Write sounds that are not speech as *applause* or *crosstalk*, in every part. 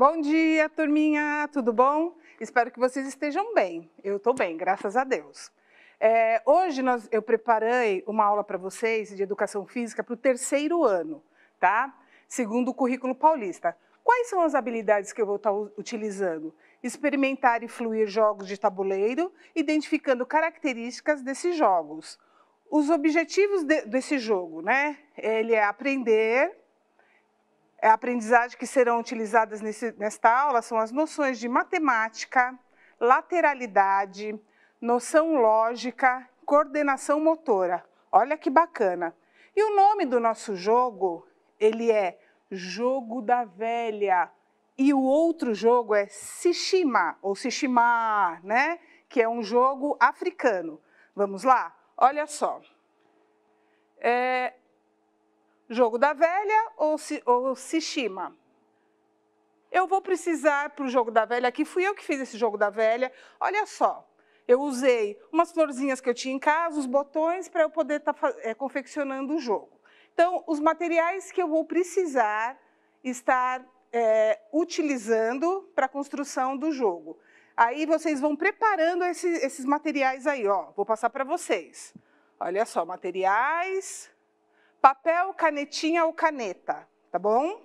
Bom dia, turminha, tudo bom? Espero que vocês estejam bem. Eu estou bem, graças a Deus. É, hoje nós, eu preparei uma aula para vocês de educação física para o terceiro ano, tá? Segundo o currículo paulista. Quais são as habilidades que eu vou estar tá utilizando? Experimentar e fluir jogos de tabuleiro, identificando características desses jogos. Os objetivos de, desse jogo, né? Ele é aprender, a é, aprendizagem que serão utilizadas nesse, nesta aula são as noções de matemática, lateralidade, noção lógica, coordenação motora. Olha que bacana! E o nome do nosso jogo, ele é Jogo da Velha. E o outro jogo é Sishima, ou Sishima, né? Que é um jogo africano. Vamos lá? Olha só. É, jogo da velha ou, se, ou Sishima. Eu vou precisar para o jogo da velha, aqui fui eu que fiz esse jogo da velha. Olha só, eu usei umas florzinhas que eu tinha em casa, os botões, para eu poder estar tá, é, confeccionando o jogo. Então, os materiais que eu vou precisar estar é, utilizando para a construção do jogo. Aí vocês vão preparando esse, esses materiais aí, ó. Vou passar para vocês. Olha só, materiais, papel, canetinha ou caneta, tá bom?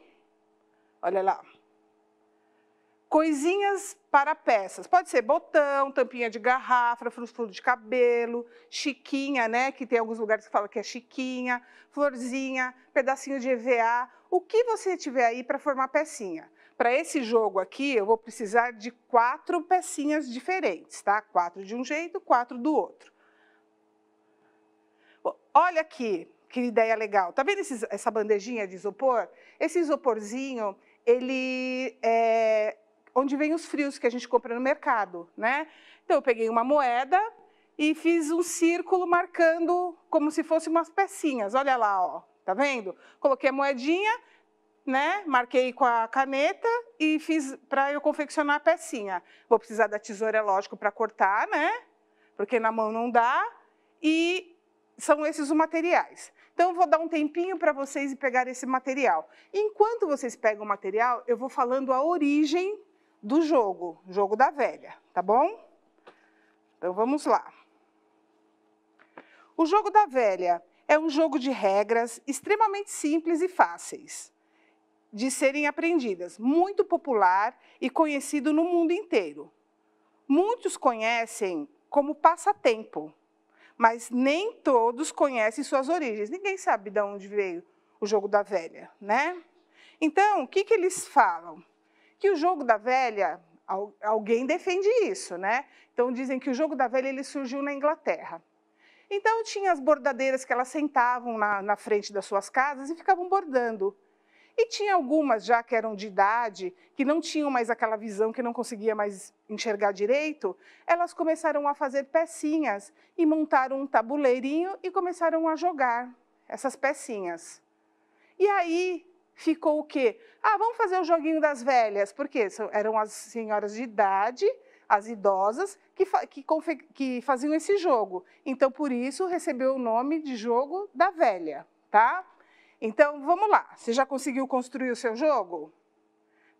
Olha lá. Coisinhas para peças. Pode ser botão, tampinha de garrafa, frufru de cabelo, chiquinha, né? Que tem alguns lugares que falam que é chiquinha, florzinha, pedacinho de EVA. O que você tiver aí para formar pecinha. Para esse jogo aqui, eu vou precisar de quatro pecinhas diferentes, tá? Quatro de um jeito, quatro do outro. Olha aqui, que ideia legal. Tá vendo esses, essa bandejinha de isopor? Esse isoporzinho, ele é onde vem os frios que a gente compra no mercado, né? Então eu peguei uma moeda e fiz um círculo marcando como se fossem umas pecinhas. Olha lá, ó. Tá vendo? Coloquei a moedinha, né? Marquei com a caneta e fiz para eu confeccionar a pecinha. Vou precisar da tesoura, lógico, para cortar, né? Porque na mão não dá. E são esses os materiais. Então, eu vou dar um tempinho para vocês pegar esse material. Enquanto vocês pegam o material, eu vou falando a origem do jogo, jogo da velha, tá bom? Então, vamos lá. O jogo da velha é um jogo de regras extremamente simples e fáceis de serem aprendidas, muito popular e conhecido no mundo inteiro. Muitos conhecem como passatempo mas nem todos conhecem suas origens. Ninguém sabe de onde veio o jogo da velha, né? Então, o que, que eles falam? Que o jogo da velha, alguém defende isso, né? Então, dizem que o jogo da velha ele surgiu na Inglaterra. Então, tinha as bordadeiras que elas sentavam na, na frente das suas casas e ficavam bordando. E tinha algumas já que eram de idade, que não tinham mais aquela visão, que não conseguia mais enxergar direito, elas começaram a fazer pecinhas e montaram um tabuleirinho e começaram a jogar essas pecinhas. E aí ficou o quê? Ah, vamos fazer o joguinho das velhas, porque eram as senhoras de idade, as idosas, que, que, que faziam esse jogo. Então, por isso, recebeu o nome de jogo da velha, tá? Então, vamos lá. Você já conseguiu construir o seu jogo?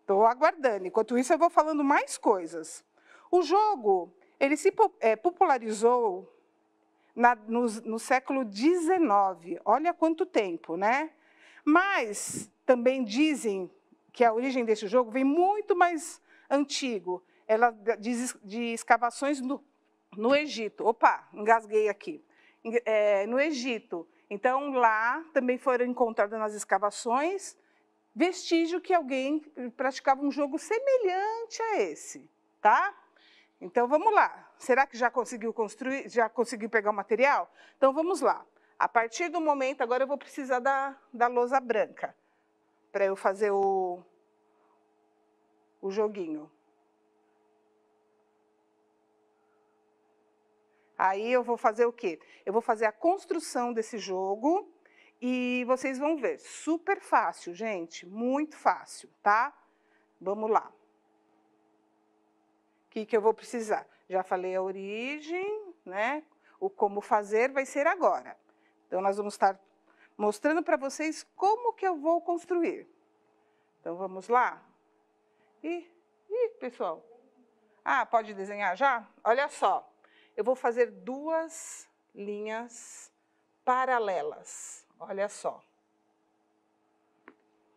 Estou aguardando. Enquanto isso, eu vou falando mais coisas. O jogo, ele se é, popularizou na, no, no século XIX. Olha quanto tempo, né? Mas também dizem que a origem desse jogo vem muito mais antigo. Ela diz de escavações no, no Egito. Opa, engasguei aqui. É, no Egito, então, lá também foram encontradas nas escavações vestígio que alguém praticava um jogo semelhante a esse, tá? Então vamos lá. Será que já conseguiu construir, já conseguiu pegar o material? Então vamos lá. A partir do momento, agora eu vou precisar da, da lousa branca para eu fazer o, o joguinho. Aí eu vou fazer o quê? Eu vou fazer a construção desse jogo e vocês vão ver. Super fácil, gente, muito fácil, tá? Vamos lá. O que, que eu vou precisar? Já falei a origem, né? O como fazer vai ser agora. Então, nós vamos estar mostrando para vocês como que eu vou construir. Então, vamos lá? Ih, ih, pessoal. Ah, pode desenhar já? Olha só eu vou fazer duas linhas paralelas. Olha só.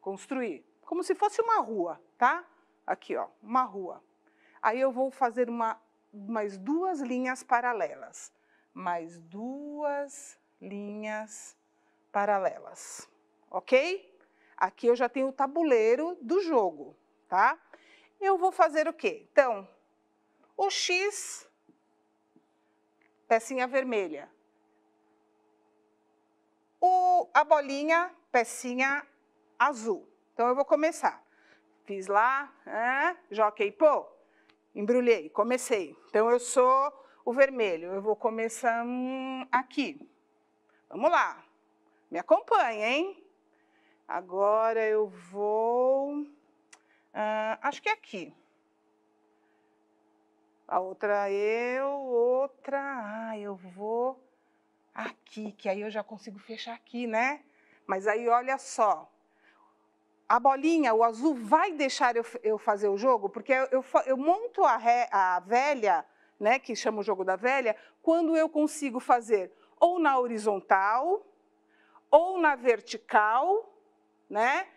Construir. Como se fosse uma rua, tá? Aqui, ó, uma rua. Aí eu vou fazer uma, mais duas linhas paralelas. Mais duas linhas paralelas. Ok? Aqui eu já tenho o tabuleiro do jogo, tá? Eu vou fazer o quê? Então, o X pecinha vermelha. O, a bolinha, pecinha azul. Então, eu vou começar. Fiz lá, ah, né, joguei, pô, embrulhei, comecei. Então, eu sou o vermelho, eu vou começar hum, aqui. Vamos lá, me acompanha, hein? Agora eu vou, acho que é aqui a outra eu, outra, ah, eu vou aqui, que aí eu já consigo fechar aqui, né? Mas aí olha só, a bolinha, o azul, vai deixar eu, eu fazer o jogo? Porque eu, eu, eu monto a, ré, a velha, né, que chama o jogo da velha, quando eu consigo fazer ou na horizontal, ou na vertical, né?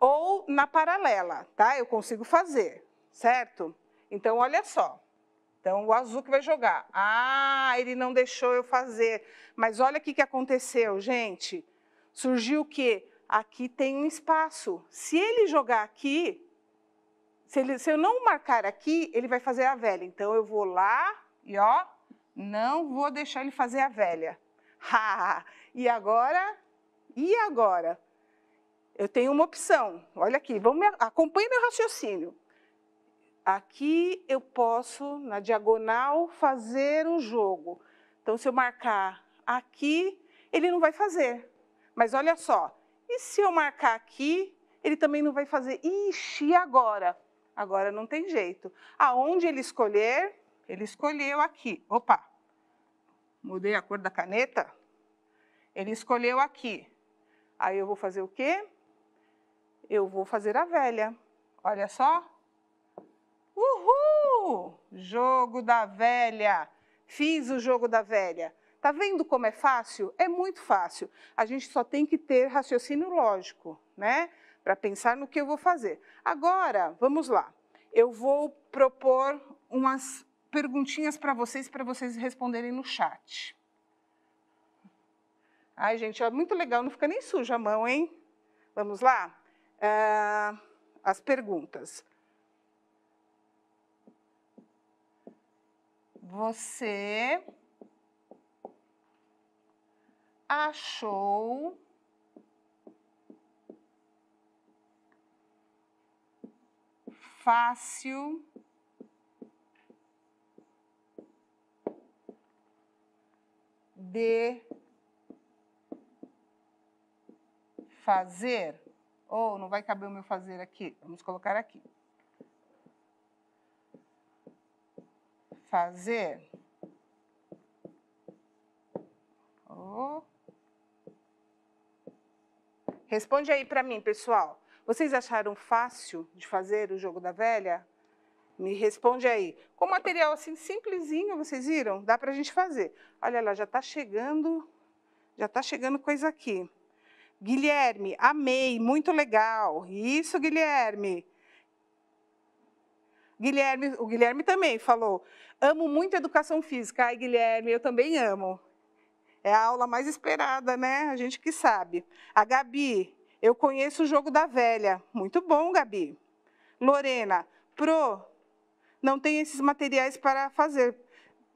Ou na paralela, tá? Eu consigo fazer, certo? Então, olha só. Então, o azul que vai jogar. Ah, ele não deixou eu fazer. Mas olha o que aconteceu, gente. Surgiu o quê? Aqui tem um espaço. Se ele jogar aqui, se, ele, se eu não marcar aqui, ele vai fazer a velha. Então, eu vou lá e, ó, não vou deixar ele fazer a velha. *laughs* Ha! E agora? E agora? Eu tenho uma opção. Olha aqui, vamos me, meu raciocínio. Aqui eu posso, na diagonal, fazer um jogo. Então, se eu marcar aqui, ele não vai fazer. Mas olha só, e se eu marcar aqui, ele também não vai fazer. Ixi, e agora? Agora não tem jeito. Aonde ele escolher, ele escolheu aqui. Opa, mudei a cor da caneta. Ele escolheu aqui. Aí eu vou fazer o quê? Eu vou fazer a velha. Olha só. Uhul! Jogo da velha. Fiz o jogo da velha. Tá vendo como é fácil? É muito fácil. A gente só tem que ter raciocínio lógico, né? Para pensar no que eu vou fazer. Agora, vamos lá. Eu vou propor umas perguntinhas para vocês, para vocês responderem no chat. Ai, gente, é muito legal, não fica nem suja a mão, hein? Vamos lá? Uh, as perguntas. Você achou fácil de fazer ou não vai caber o meu fazer aqui. Vamos colocar aqui. fazer oh. Responde aí para mim, pessoal. Vocês acharam fácil de fazer o jogo da velha? Me responde aí. Com material assim simplesinho, vocês viram? Dá para a gente fazer. Olha lá, já está chegando, já está chegando coisa aqui. Guilherme, amei, muito legal. Isso, Guilherme. Guilherme, o Guilherme também falou, amo muito educação física. Ai, Guilherme, eu também amo. É a aula mais esperada, né? A gente que sabe. A Gabi, eu conheço o jogo da velha. Muito bom, Gabi. Lorena, pro, não tem esses materiais para fazer.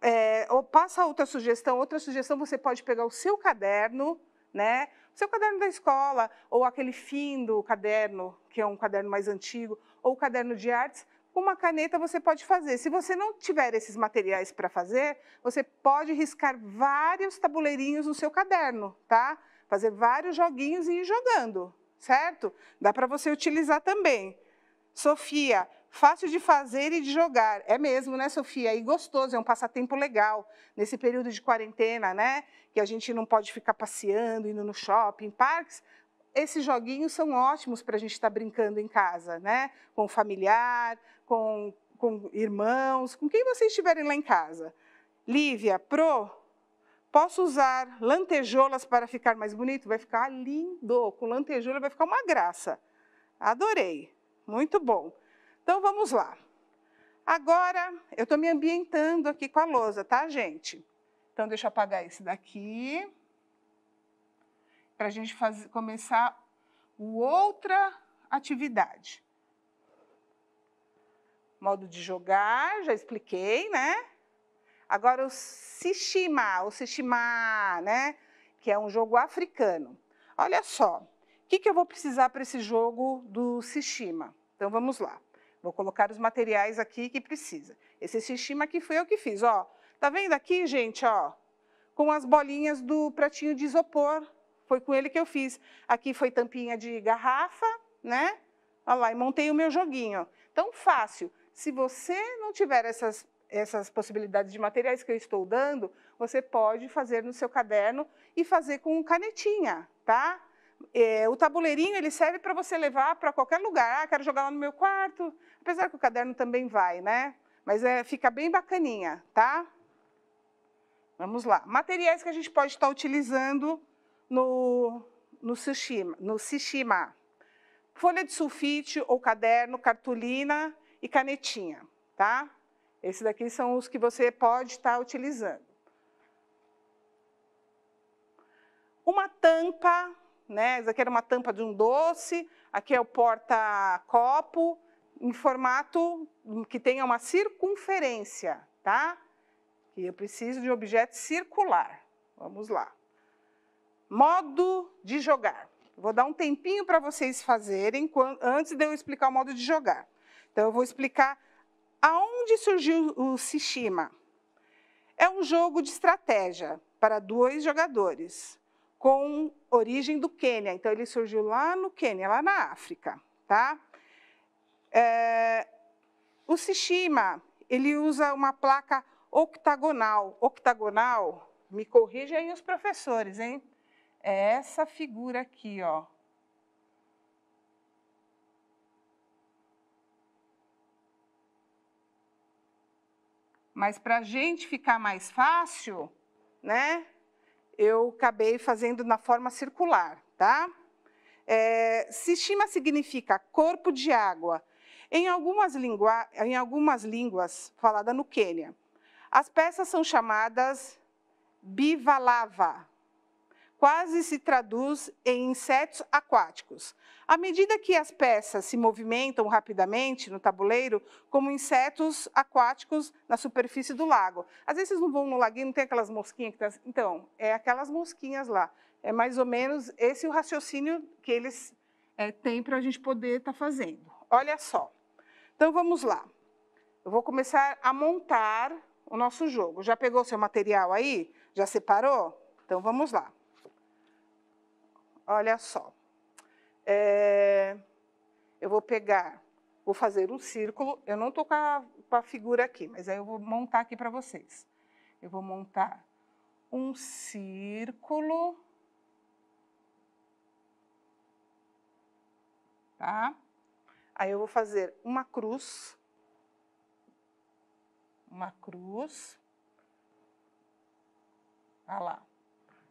É, ou passa outra sugestão. Outra sugestão, você pode pegar o seu caderno, né? O seu caderno da escola, ou aquele fim do caderno, que é um caderno mais antigo, ou o caderno de artes, uma caneta você pode fazer. Se você não tiver esses materiais para fazer, você pode riscar vários tabuleirinhos no seu caderno, tá? Fazer vários joguinhos e ir jogando, certo? Dá para você utilizar também. Sofia, fácil de fazer e de jogar. É mesmo, né, Sofia? E é gostoso, é um passatempo legal nesse período de quarentena, né? Que a gente não pode ficar passeando, indo no shopping, parques esses joguinhos são ótimos para a gente estar tá brincando em casa, né? Com o familiar, com, com irmãos, com quem vocês estiverem lá em casa. Lívia, pro, posso usar lantejoulas para ficar mais bonito? Vai ficar lindo, com lantejoula vai ficar uma graça. Adorei, muito bom. Então vamos lá. Agora, eu estou me ambientando aqui com a lousa, tá, gente? Então, deixa eu apagar esse daqui. Para a gente fazer, começar outra atividade modo de jogar, já expliquei, né? Agora o Sishima, o Sishima, né? Que é um jogo africano. Olha só, o que, que eu vou precisar para esse jogo do Sishima? Então vamos lá. Vou colocar os materiais aqui que precisa. Esse Sishima aqui foi eu que fiz, ó. Tá vendo aqui, gente, ó? Com as bolinhas do pratinho de isopor. Foi com ele que eu fiz. Aqui foi tampinha de garrafa, né? Olha lá, e montei o meu joguinho. Tão fácil. Se você não tiver essas, essas possibilidades de materiais que eu estou dando, você pode fazer no seu caderno e fazer com canetinha, tá? É, o tabuleirinho ele serve para você levar para qualquer lugar. Ah, quero jogar lá no meu quarto. Apesar que o caderno também vai, né? Mas é, fica bem bacaninha, tá? Vamos lá. Materiais que a gente pode estar utilizando no, no, sushima, no sishima. Folha de sulfite ou caderno, cartolina, e canetinha, tá? Esses daqui são os que você pode estar tá utilizando. Uma tampa, né? Essa aqui era uma tampa de um doce, aqui é o porta-copo, em formato que tenha uma circunferência, tá? E eu preciso de um objeto circular. Vamos lá. Modo de jogar. Vou dar um tempinho para vocês fazerem antes de eu explicar o modo de jogar. Então, eu vou explicar aonde surgiu o Sishima. É um jogo de estratégia para dois jogadores, com origem do Quênia. Então, ele surgiu lá no Quênia, lá na África. Tá? É, o Sishima, ele usa uma placa octagonal. Octagonal, me corrija aí os professores, hein? É essa figura aqui, ó. Mas para a gente ficar mais fácil, né? Eu acabei fazendo na forma circular, tá? É, sistema significa corpo de água. Em algumas, em algumas línguas, falada no Quênia, as peças são chamadas bivalava, quase se traduz em insetos aquáticos. À medida que as peças se movimentam rapidamente no tabuleiro, como insetos aquáticos na superfície do lago. Às vezes não vão no laguinho, não tem aquelas mosquinhas que tá assim? Então, é aquelas mosquinhas lá. É mais ou menos esse o raciocínio que eles é, têm para a gente poder estar tá fazendo. Olha só. Então, vamos lá. Eu vou começar a montar o nosso jogo. Já pegou seu material aí? Já separou? Então, vamos lá olha só, é, eu vou pegar, vou fazer um círculo, eu não estou com, a figura aqui, mas aí eu vou montar aqui para vocês. Eu vou montar um círculo, tá? Aí eu vou fazer uma cruz, uma cruz, olha lá,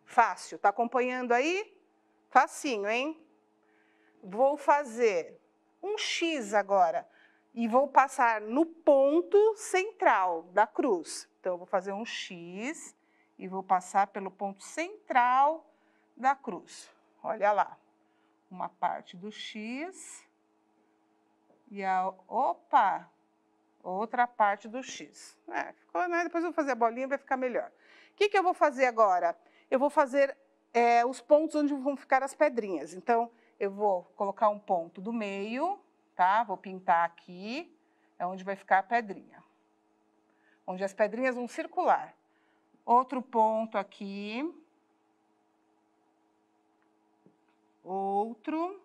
fácil, tá acompanhando aí? Facinho, hein? Vou fazer um X agora e vou passar no ponto central da cruz. Então, eu vou fazer um X e vou passar pelo ponto central da cruz. Olha lá, uma parte do X e a, opa, outra parte do X. É, ficou, né? Depois eu vou fazer a bolinha, vai ficar melhor. O que, que eu vou fazer agora? Eu vou fazer é, os pontos onde vão ficar as pedrinhas. Então, eu vou colocar um ponto do meio, tá? Vou pintar aqui, é onde vai ficar a pedrinha. Onde as pedrinhas vão circular. Outro ponto aqui. Outro.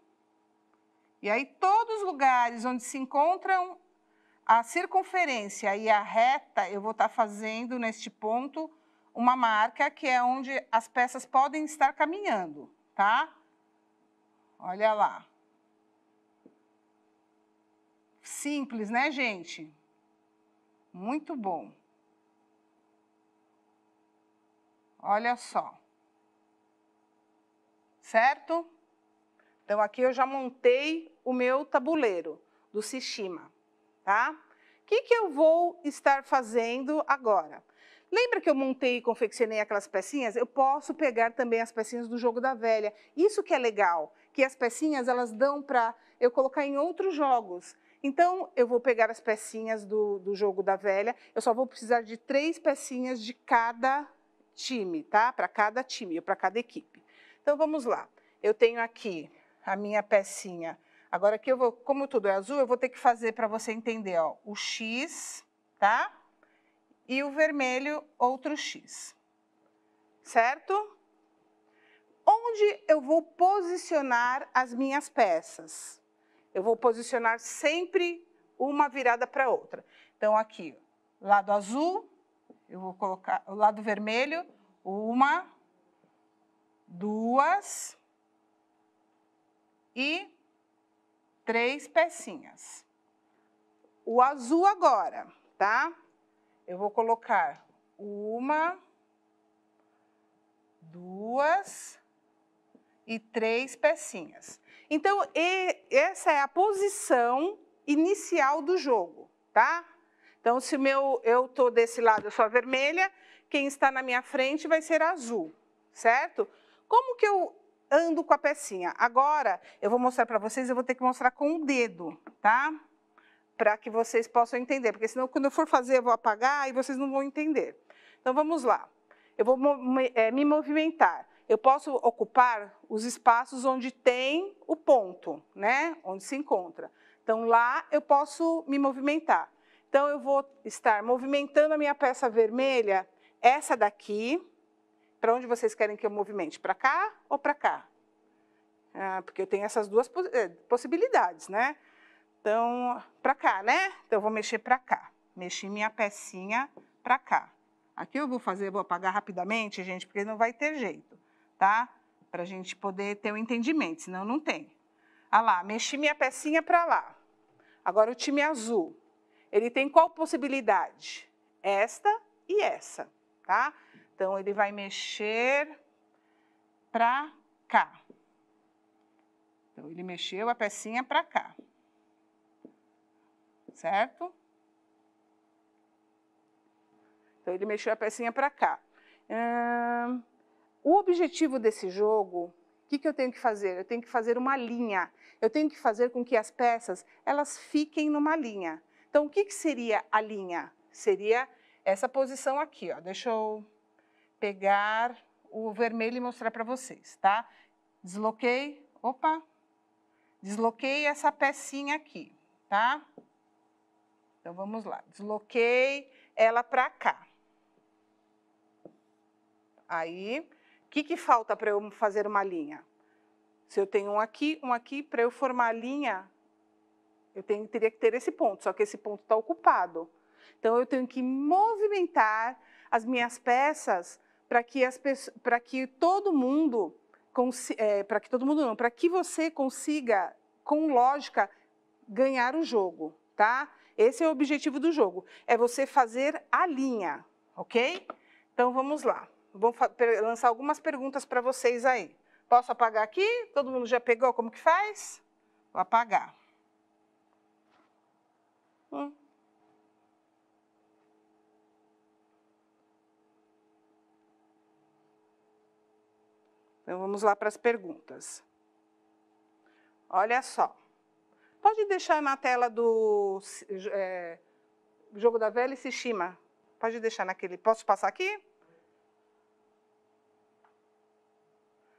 E aí, todos os lugares onde se encontram a circunferência e a reta, eu vou estar fazendo neste ponto uma marca que é onde as peças podem estar caminhando, tá? Olha lá. Simples, né, gente? Muito bom. Olha só. Certo? Então, aqui eu já montei o meu tabuleiro do Sishima, tá? O que, que eu vou estar fazendo agora? Lembra que eu montei e confeccionei aquelas pecinhas? Eu posso pegar também as pecinhas do jogo da velha. Isso que é legal, que as pecinhas elas dão para eu colocar em outros jogos. Então, eu vou pegar as pecinhas do, do jogo da velha. Eu só vou precisar de três pecinhas de cada time, tá? Para cada time, para cada equipe. Então, vamos lá. Eu tenho aqui a minha pecinha. Agora, aqui eu vou, como tudo é azul, eu vou ter que fazer para você entender, ó, o X, tá? e o vermelho, outro X. Certo? Onde eu vou posicionar as minhas peças? Eu vou posicionar sempre uma virada para outra. Então, aqui, lado azul, eu vou colocar o lado vermelho, uma, duas e três pecinhas. O azul agora, tá? eu vou colocar uma, duas e três pecinhas. Então, essa é a posição inicial do jogo, tá? Então, se meu, eu estou desse lado, eu sou a vermelha, quem está na minha frente vai ser azul, certo? Como que eu ando com a pecinha? Agora, eu vou mostrar para vocês, eu vou ter que mostrar com o dedo, tá? Tá? para que vocês possam entender, porque senão quando eu for fazer eu vou apagar e vocês não vão entender. Então vamos lá, eu vou é, me movimentar, eu posso ocupar os espaços onde tem o ponto, né? onde se encontra. Então lá eu posso me movimentar. Então eu vou estar movimentando a minha peça vermelha, essa daqui, para onde vocês querem que eu movimente, para cá ou para cá? Ah, porque eu tenho essas duas é, possibilidades, né? Então, para cá, né? Então, eu vou mexer para cá. Mexi minha pecinha para cá. Aqui eu vou fazer, vou apagar rapidamente, gente, porque não vai ter jeito, tá? Para a gente poder ter o um entendimento, senão não tem. Ah lá, mexi minha pecinha para lá. Agora o time azul, ele tem qual possibilidade? Esta e essa, tá? Então ele vai mexer para cá. Então ele mexeu a pecinha para cá certo? Então ele mexeu a pecinha para cá. Hum, o objetivo desse jogo, o que, que eu tenho que fazer? Eu tenho que fazer uma linha. Eu tenho que fazer com que as peças elas fiquem numa linha. Então o que, que seria a linha? Seria essa posição aqui, ó. Deixa eu pegar o vermelho e mostrar para vocês, tá? Desloquei, opa, desloquei essa pecinha aqui, tá? Então vamos lá, desloquei ela para cá. Aí, o que, que falta para eu fazer uma linha? Se eu tenho um aqui, um aqui, para eu formar a linha, eu tenho, teria que ter esse ponto, só que esse ponto está ocupado. Então, eu tenho que movimentar as minhas peças para que, as, que todo mundo, é, para que todo mundo não, para que você consiga, com lógica, ganhar o jogo, tá? Esse é o objetivo do jogo, é você fazer a linha, ok? Então vamos lá, vou lançar algumas perguntas para vocês aí. Posso apagar aqui? Todo mundo já pegou como que faz? Vou apagar. Hum. Então vamos lá para as perguntas. Olha só. Pode deixar na tela do é, Jogo da Velha e Sishima. Pode deixar naquele. Posso passar aqui?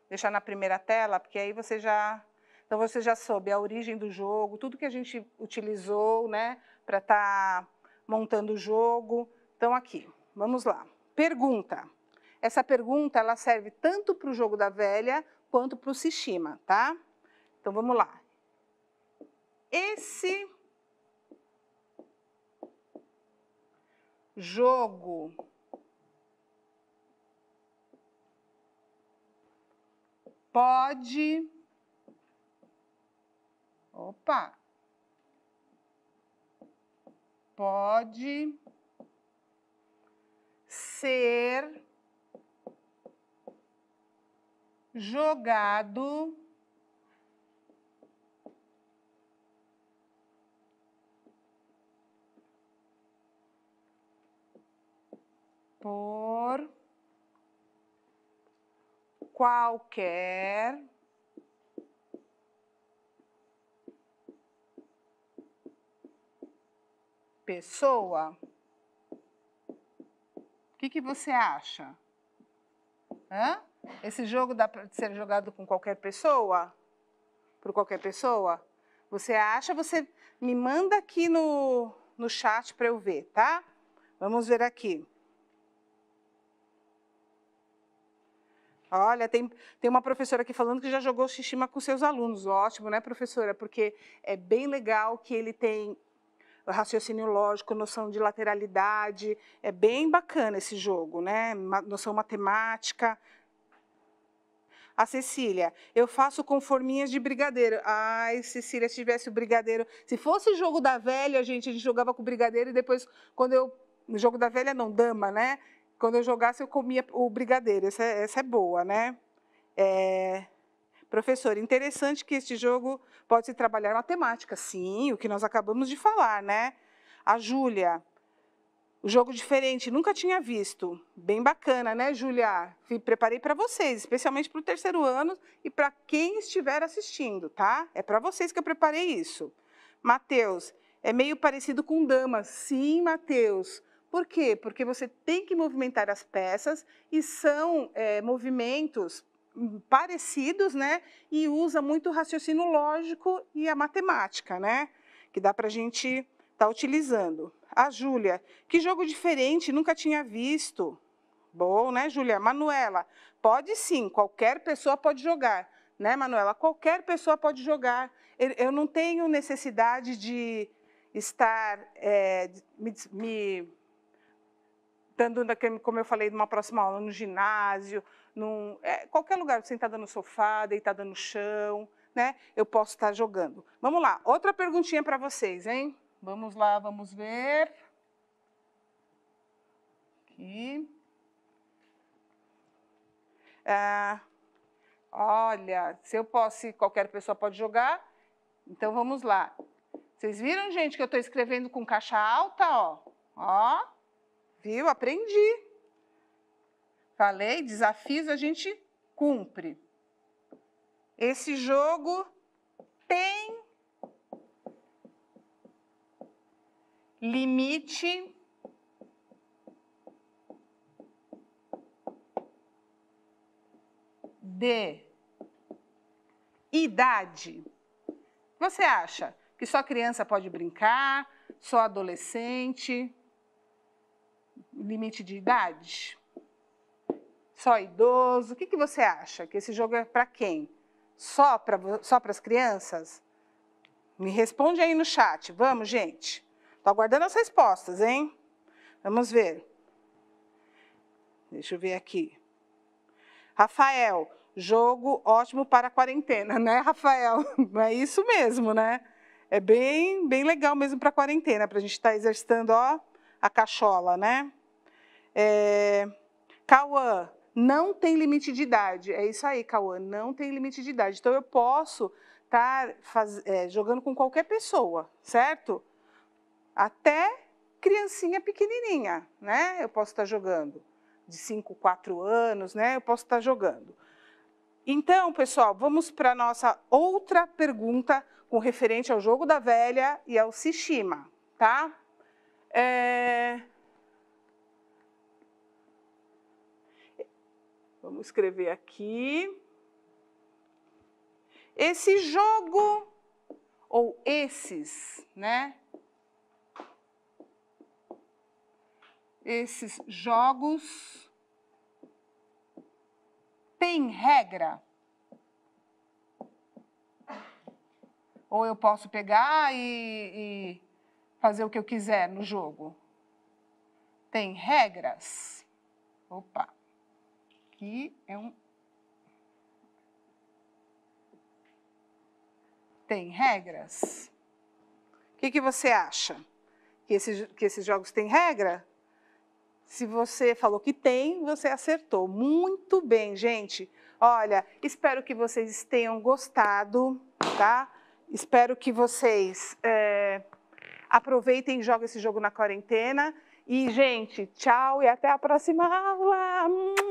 Deixar na primeira tela, porque aí você já. Então você já soube a origem do jogo, tudo que a gente utilizou, né, para estar tá montando o jogo. Então aqui, vamos lá. Pergunta. Essa pergunta ela serve tanto para o jogo da velha quanto para o Sishima, tá? Então vamos lá esse jogo pode opa pode ser jogado por qualquer pessoa. O que, que você acha? Hã? Esse jogo dá para ser jogado com qualquer pessoa? Por qualquer pessoa? Você acha? Você me manda aqui no, no chat para eu ver, tá? Vamos ver aqui. Olha, tem, tem uma professora aqui falando que já jogou xixima com seus alunos. Ótimo, né, professora? Porque é bem legal que ele tem raciocínio lógico, noção de lateralidade. É bem bacana esse jogo, né? Noção matemática. A Cecília, eu faço com forminhas de brigadeiro. Ai, Cecília, se tivesse o brigadeiro. Se fosse jogo da velha, gente, a gente jogava com brigadeiro e depois, quando eu. No jogo da velha, não, dama, né? Quando eu jogasse, eu comia o brigadeiro. Essa, é, essa é boa, né? É... Professor, interessante que este jogo pode se trabalhar matemática. Sim, o que nós acabamos de falar, né? A Júlia, o jogo diferente, nunca tinha visto. Bem bacana, né, Júlia? Preparei para vocês, especialmente para o terceiro ano e para quem estiver assistindo, tá? É para vocês que eu preparei isso. Matheus, é meio parecido com damas. Sim, Matheus. Por quê? Porque você tem que movimentar as peças e são é, movimentos hum, parecidos, né? E usa muito o raciocínio lógico e a matemática, né? Que dá para a gente estar tá utilizando. A ah, Júlia, que jogo diferente, nunca tinha visto. Bom, né, Júlia? Manuela, pode sim, qualquer pessoa pode jogar, né, Manuela? Qualquer pessoa pode jogar. Eu não tenho necessidade de estar é, me, me estando, como eu falei, numa próxima aula, no ginásio, num, é, qualquer lugar, sentada no sofá, deitada no chão, né? Eu posso estar jogando. Vamos lá, outra perguntinha para vocês, hein? Vamos lá, vamos ver. Aqui. Ah, olha, se eu posso, se qualquer pessoa pode jogar, então vamos lá. Vocês viram, gente, que eu estou escrevendo com caixa alta, ó. Ó. Viu? Aprendi. Falei, desafios a gente cumpre. Esse jogo tem limite de idade. Você acha que só criança pode brincar, só adolescente? limite de idade, Só idoso? O que, que você acha? Que esse jogo é para quem? Só para só as crianças? Me responde aí no chat. Vamos, gente. Estou aguardando as respostas, hein? Vamos ver. Deixa eu ver aqui. Rafael, jogo ótimo para a quarentena, né, Rafael? *laughs* É isso mesmo, né? É bem, bem legal mesmo para a quarentena, para a gente estar tá exercitando ó, a cachola, né? É... Cauã, não tem limite de idade. É isso aí, Cauã, não tem limite de idade. Então eu posso estar tá faz... é, jogando com qualquer pessoa, certo? Até criancinha pequenininha, né? Eu posso estar tá jogando. De 5, 4 anos, né? Eu posso estar tá jogando. Então, pessoal, vamos para a nossa outra pergunta com referente ao jogo da velha e ao Sishima, tá? É... Vamos escrever aqui. Esse jogo, ou esses, né? Esses jogos têm regra. Ou eu posso pegar e, e fazer o que eu quiser no jogo. Tem regras. Opa aqui é um. Tem regras. O que, que você acha? Que, esse, que esses jogos têm regra? Se você falou que tem, você acertou. Muito bem, gente. Olha, espero que vocês tenham gostado, tá? Espero que vocês é, aproveitem e joguem esse jogo na quarentena. E, gente, tchau e até a próxima aula!